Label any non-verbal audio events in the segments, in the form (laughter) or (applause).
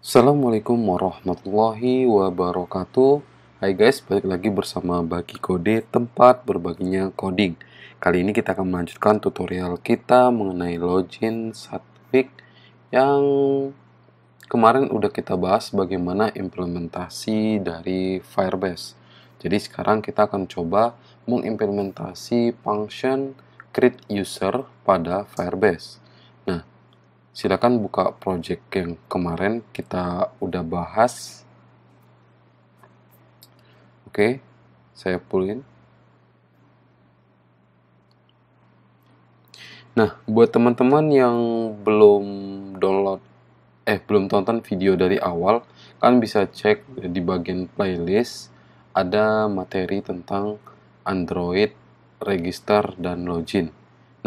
Assalamualaikum warahmatullahi wabarakatuh Hai guys, balik lagi bersama Bagi Kode Tempat Berbaginya Coding Kali ini kita akan melanjutkan tutorial kita mengenai login Satvic Yang kemarin udah kita bahas bagaimana implementasi dari Firebase Jadi sekarang kita akan coba mengimplementasi function create user pada Firebase Nah, silakan buka project yang kemarin kita udah bahas oke saya pullin nah buat teman-teman yang belum download eh belum tonton video dari awal kan bisa cek di bagian playlist ada materi tentang Android register dan login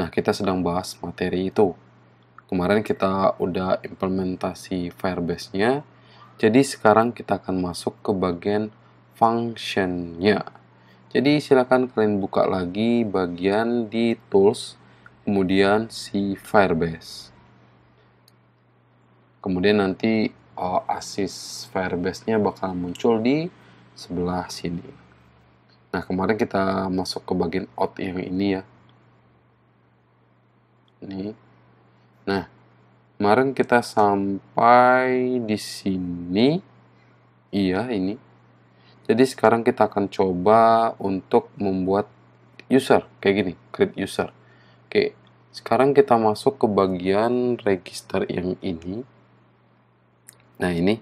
nah kita sedang bahas materi itu Kemarin kita udah implementasi Firebase-nya. Jadi sekarang kita akan masuk ke bagian function-nya. Jadi silakan kalian buka lagi bagian di tools, kemudian si Firebase. Kemudian nanti uh, asis Firebase-nya bakal muncul di sebelah sini. Nah, kemarin kita masuk ke bagian out yang ini ya. Ini. Nah, Kemarin kita sampai di sini. Iya, ini. Jadi sekarang kita akan coba untuk membuat user. Kayak gini, create user. Oke, sekarang kita masuk ke bagian register yang ini. Nah, ini.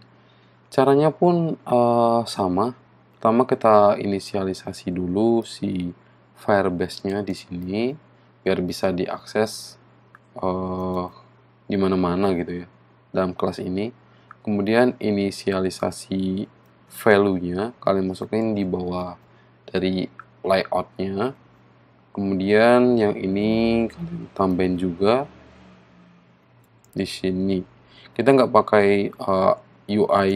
Caranya pun uh, sama. Pertama kita inisialisasi dulu si Firebase-nya di sini biar bisa diakses uh, di mana-mana gitu ya dalam kelas ini. Kemudian inisialisasi value-nya kalian masukin di bawah dari layout-nya. Kemudian yang ini kalian tambahin juga di sini. Kita nggak pakai uh, eh, UI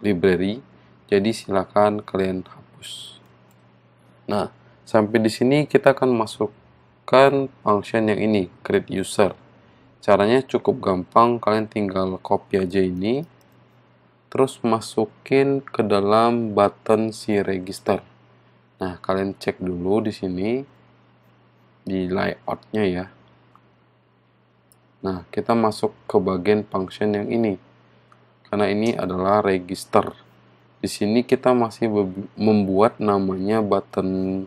library, jadi silakan kalian hapus. Nah, sampai di sini kita akan masukkan function yang ini, create user. Caranya cukup gampang, kalian tinggal copy aja ini, terus masukin ke dalam button si register. Nah, kalian cek dulu di sini, di layoutnya ya. Nah, kita masuk ke bagian function yang ini. Karena ini adalah register. Di sini kita masih membuat namanya button.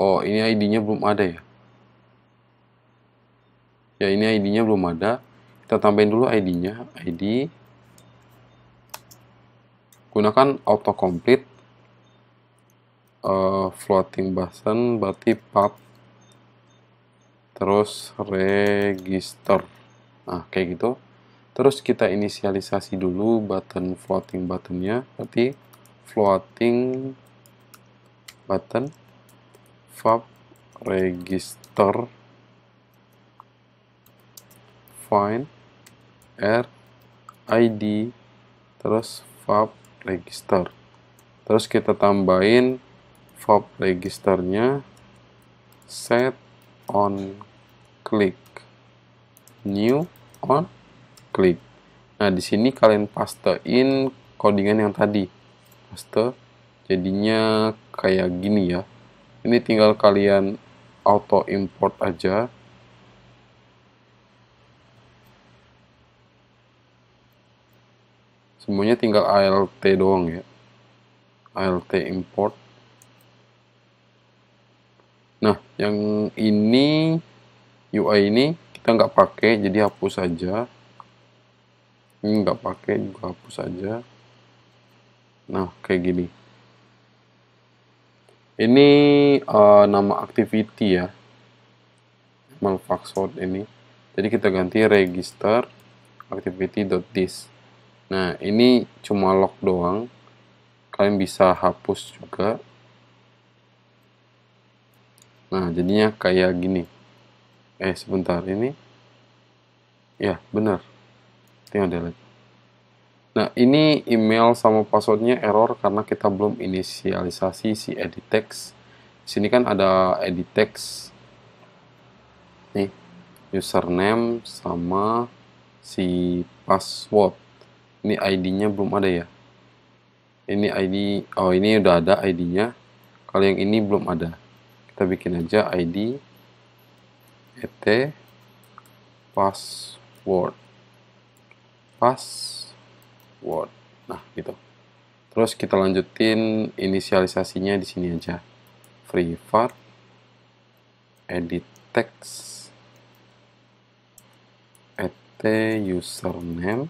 Oh, ini ID-nya belum ada ya ya ini ID-nya belum ada kita tambahin dulu ID-nya ID gunakan autocomplete uh, floating button berarti pub terus register nah kayak gitu terus kita inisialisasi dulu button floating buttonnya berarti floating button fab register find r id terus fab register terus kita tambahin fab registernya set on click new on click nah di sini kalian pastein codingan yang tadi paste jadinya kayak gini ya ini tinggal kalian auto import aja semuanya tinggal alt doang ya alt import nah yang ini UI ini kita nggak pakai jadi hapus saja ini nggak pakai juga hapus saja nah kayak gini ini uh, nama activity ya malfaxord ini jadi kita ganti register activity.this Nah, ini cuma lock doang. Kalian bisa hapus juga. Nah, jadinya kayak gini. Eh, sebentar. Ini. Ya, benar. Ini ada Nah, ini email sama passwordnya error karena kita belum inisialisasi si edit text. Di sini kan ada edit text. Nih, username sama si password ini ID-nya belum ada ya ini ID oh ini udah ada ID-nya kalau yang ini belum ada kita bikin aja ID et password password nah gitu terus kita lanjutin inisialisasinya di sini aja privat edit text et username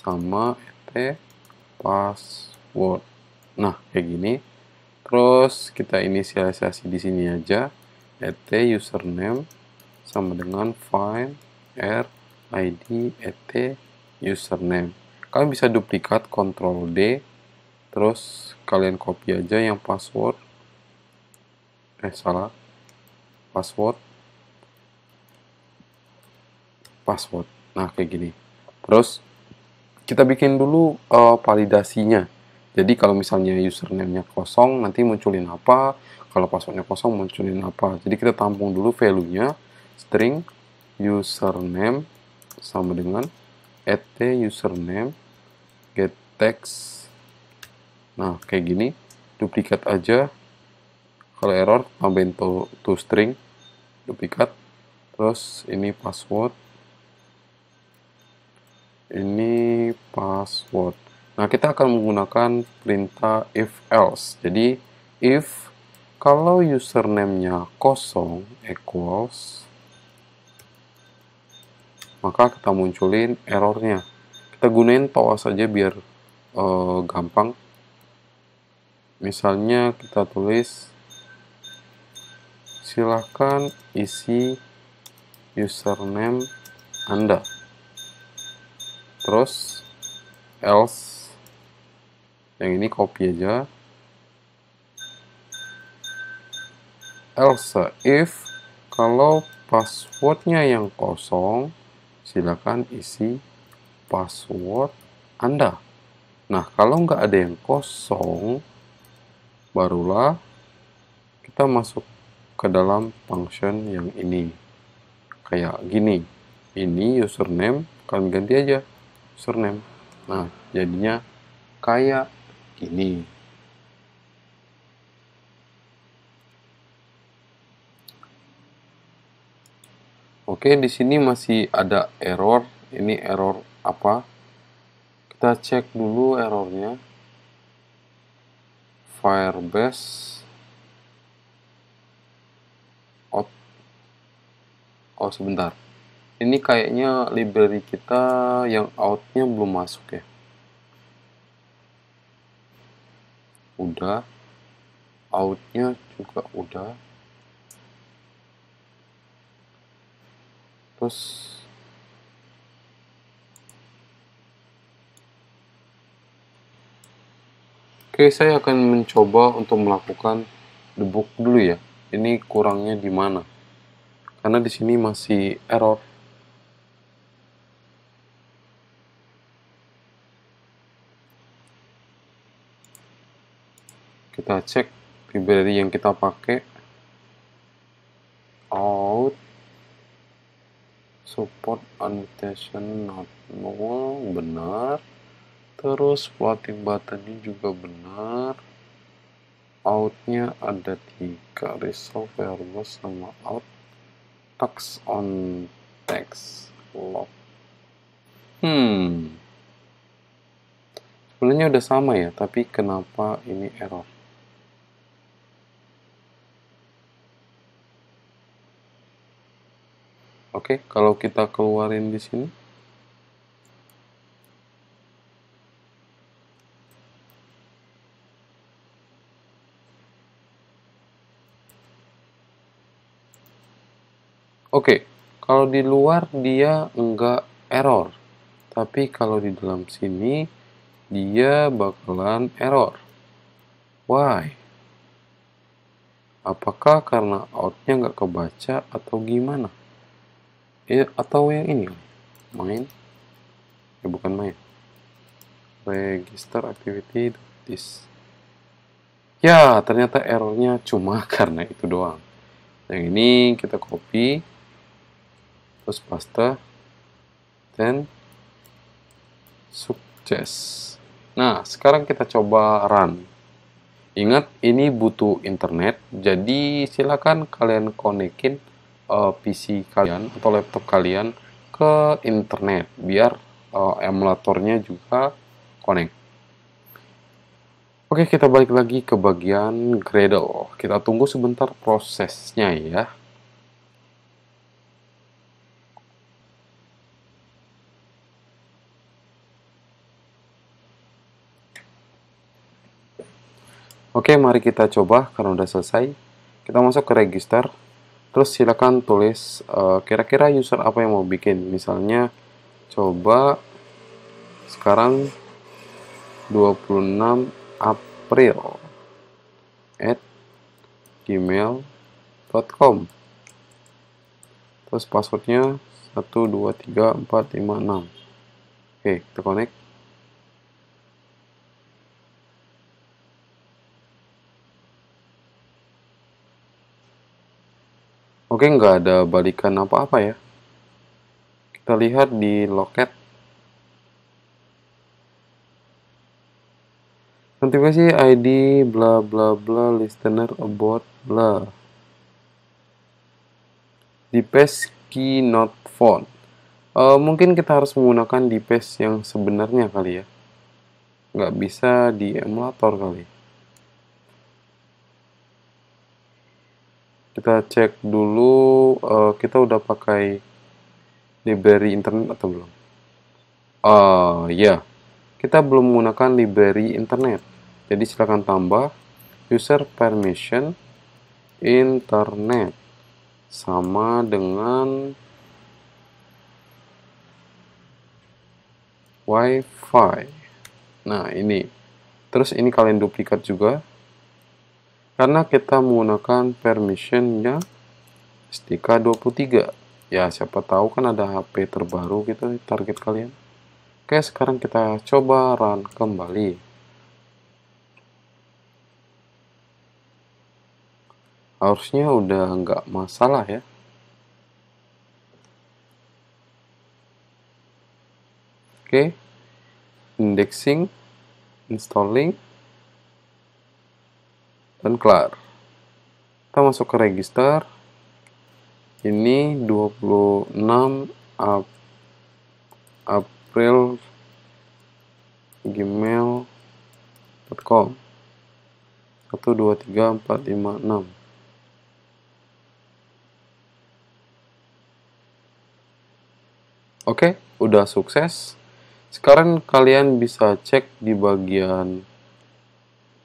sama et password. Nah, kayak gini. Terus kita inisialisasi di sini aja. et username sama dengan find r id et username. Kalian bisa duplikat Ctrl D terus kalian copy aja yang password eh salah password password nah kayak gini terus kita bikin dulu uh, validasinya. Jadi kalau misalnya username-nya kosong, nanti munculin apa. Kalau passwordnya kosong, munculin apa. Jadi kita tampung dulu value-nya string username sama dengan at username get text. Nah, kayak gini. Duplikat aja. Kalau error, tambahin to, to string. Duplikat. Terus ini password. Ini password. Nah, kita akan menggunakan perintah if else. Jadi, if kalau username-nya kosong equals, maka kita munculin errornya. Kita gunain toa saja biar uh, gampang. Misalnya kita tulis, silahkan isi username Anda. Terus else yang ini copy aja else if kalau passwordnya yang kosong silakan isi password anda nah kalau nggak ada yang kosong barulah kita masuk ke dalam function yang ini kayak gini ini username kalian ganti aja username Nah, jadinya kayak ini. Oke, di sini masih ada error. Ini error apa? Kita cek dulu errornya. Firebase Oh, sebentar ini kayaknya library kita yang outnya belum masuk ya udah outnya juga udah terus oke saya akan mencoba untuk melakukan debug dulu ya ini kurangnya di mana karena di sini masih error kita cek library yang kita pakai out support annotation not null benar terus floating buttonnya juga benar outnya ada tiga resolve variables sama out text on text lock hmm sebenarnya udah sama ya tapi kenapa ini error Oke, kalau kita keluarin di sini. Oke, kalau di luar dia enggak error. Tapi kalau di dalam sini, dia bakalan error. Why? Apakah karena outnya nggak kebaca atau gimana? Iya, atau yang ini main ya, bukan main register activity this ya ternyata errornya cuma (laughs) karena itu doang yang ini kita copy terus paste then sukses nah sekarang kita coba run ingat ini butuh internet jadi silakan kalian konekin uh, eh, PC kalian atau laptop kalian ke internet biar uh, emulatornya juga connect. Oke, kita balik lagi ke bagian Gradle. Kita tunggu sebentar prosesnya ya. Oke, mari kita coba karena udah selesai. Kita masuk ke register terus silakan tulis eh, kira-kira uh, user apa yang mau bikin misalnya coba sekarang 26 April at gmail.com terus passwordnya 123456 oke kita connect Oke, nggak ada balikan apa-apa ya. Kita lihat di loket. Nanti pasti ID bla bla bla listener about bla. Di paste key not found. E, eh, mungkin kita harus menggunakan di paste yang sebenarnya kali ya. Nggak bisa di emulator kali ya. kita cek dulu uh, kita udah pakai library internet atau belum uh, eh, ya yeah. kita belum menggunakan library internet jadi silahkan tambah user permission internet sama dengan wifi nah ini terus ini kalian duplikat juga karena kita menggunakan permission yang STK23 ya siapa tahu kan ada HP terbaru gitu target kalian oke sekarang kita coba run kembali harusnya udah nggak masalah ya oke indexing installing dan kelar kita masuk ke register ini 26 Ap April gmail.com 1, 2, 3, 4, 5, 6 Oke, okay, udah sukses. Sekarang kalian bisa cek di bagian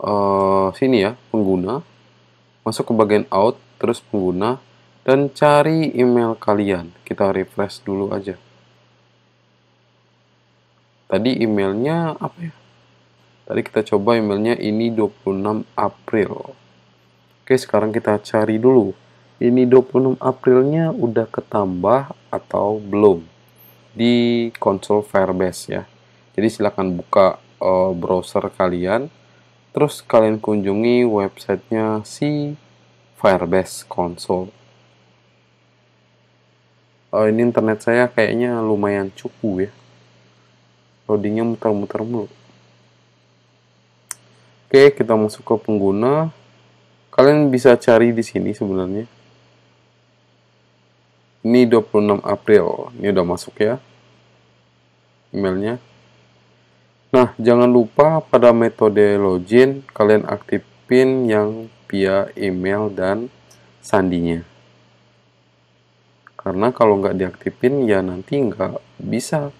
uh, sini ya, pengguna, masuk ke bagian out, terus pengguna, dan cari email kalian. Kita refresh dulu aja. Tadi emailnya apa ya? Tadi kita coba emailnya ini 26 April. Oke, sekarang kita cari dulu. Ini 26 Aprilnya udah ketambah atau belum di konsol Firebase ya. Jadi silahkan buka uh, browser kalian Terus kalian kunjungi websitenya si Firebase Console. Oh, ini internet saya kayaknya lumayan cukup ya. Loadingnya muter-muter mulu. Oke, kita masuk ke pengguna. Kalian bisa cari di sini sebenarnya. Ini 26 April. Ini udah masuk ya. Emailnya. Nah, jangan lupa pada metode login kalian aktifin yang via email dan sandinya. Karena kalau nggak diaktifin ya nanti nggak bisa.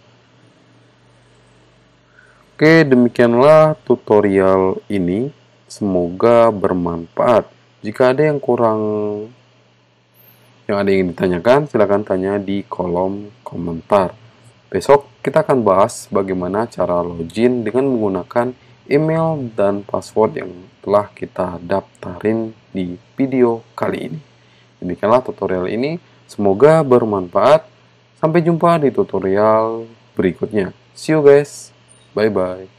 Oke, demikianlah tutorial ini. Semoga bermanfaat. Jika ada yang kurang yang ada yang ingin ditanyakan, silakan tanya di kolom komentar. Besok kita akan bahas bagaimana cara login dengan menggunakan email dan password yang telah kita daftarin di video kali ini. Demikianlah tutorial ini, semoga bermanfaat. Sampai jumpa di tutorial berikutnya. See you guys. Bye bye.